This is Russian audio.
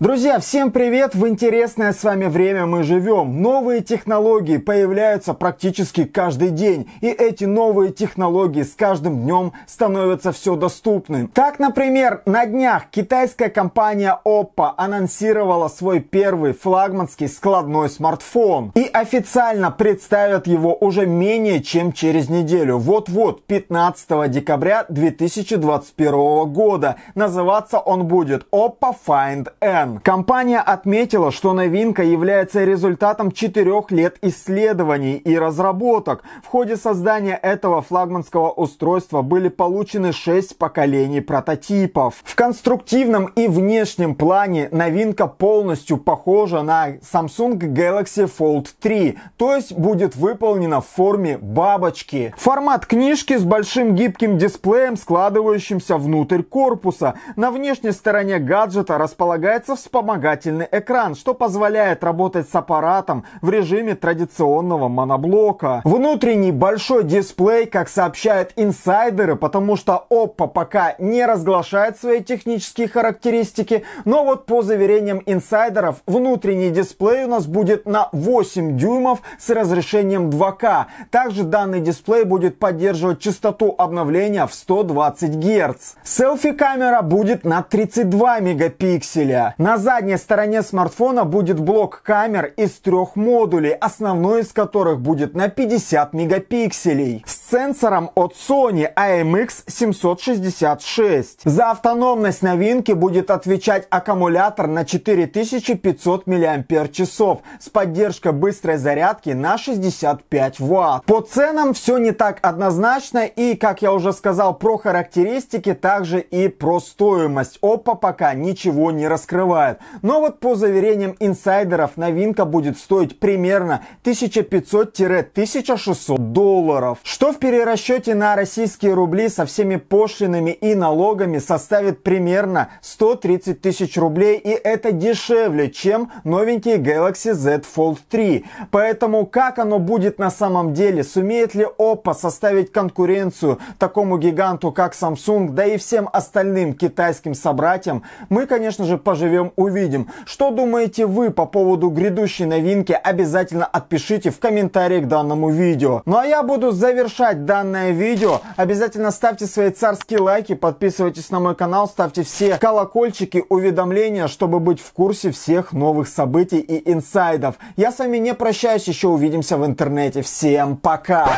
Друзья, всем привет! В интересное с вами время мы живем. Новые технологии появляются практически каждый день. И эти новые технологии с каждым днем становятся все доступны. Так, например, на днях китайская компания Oppo анонсировала свой первый флагманский складной смартфон. И официально представят его уже менее чем через неделю. Вот-вот, 15 декабря 2021 года. Называться он будет Oppo Find N. М. Компания отметила, что новинка является результатом четырех лет исследований и разработок. В ходе создания этого флагманского устройства были получены шесть поколений прототипов. В конструктивном и внешнем плане новинка полностью похожа на Samsung Galaxy Fold 3, то есть будет выполнена в форме бабочки. Формат книжки с большим гибким дисплеем, складывающимся внутрь корпуса. На внешней стороне гаджета располагается вспомогательный экран, что позволяет работать с аппаратом в режиме традиционного моноблока. Внутренний большой дисплей, как сообщают инсайдеры, потому что Oppo пока не разглашает свои технические характеристики, но вот по заверениям инсайдеров, внутренний дисплей у нас будет на 8 дюймов с разрешением 2К. Также данный дисплей будет поддерживать частоту обновления в 120 Гц. Селфи-камера будет на 32 мегапикселя. На задней стороне смартфона будет блок камер из трех модулей, основной из которых будет на 50 мегапикселей с сенсором от Sony AMX766. За автономность новинки будет отвечать аккумулятор на 4500 мАч с поддержкой быстрой зарядки на 65 Вт. По ценам все не так однозначно и, как я уже сказал, про характеристики, также и про стоимость. Oppo пока ничего не раскрывает скрывает. Но вот по заверениям инсайдеров, новинка будет стоить примерно 1500-1600 долларов, что в перерасчете на российские рубли со всеми пошлинами и налогами составит примерно 130 тысяч рублей, и это дешевле, чем новенький Galaxy Z Fold 3. Поэтому как оно будет на самом деле, сумеет ли Oppo составить конкуренцию такому гиганту, как Samsung, да и всем остальным китайским собратьям, мы, конечно же, поживем своем увидим. Что думаете вы по поводу грядущей новинки, обязательно отпишите в комментарии к данному видео. Ну а я буду завершать данное видео. Обязательно ставьте свои царские лайки, подписывайтесь на мой канал, ставьте все колокольчики, уведомления, чтобы быть в курсе всех новых событий и инсайдов. Я с вами не прощаюсь, еще увидимся в интернете. Всем пока!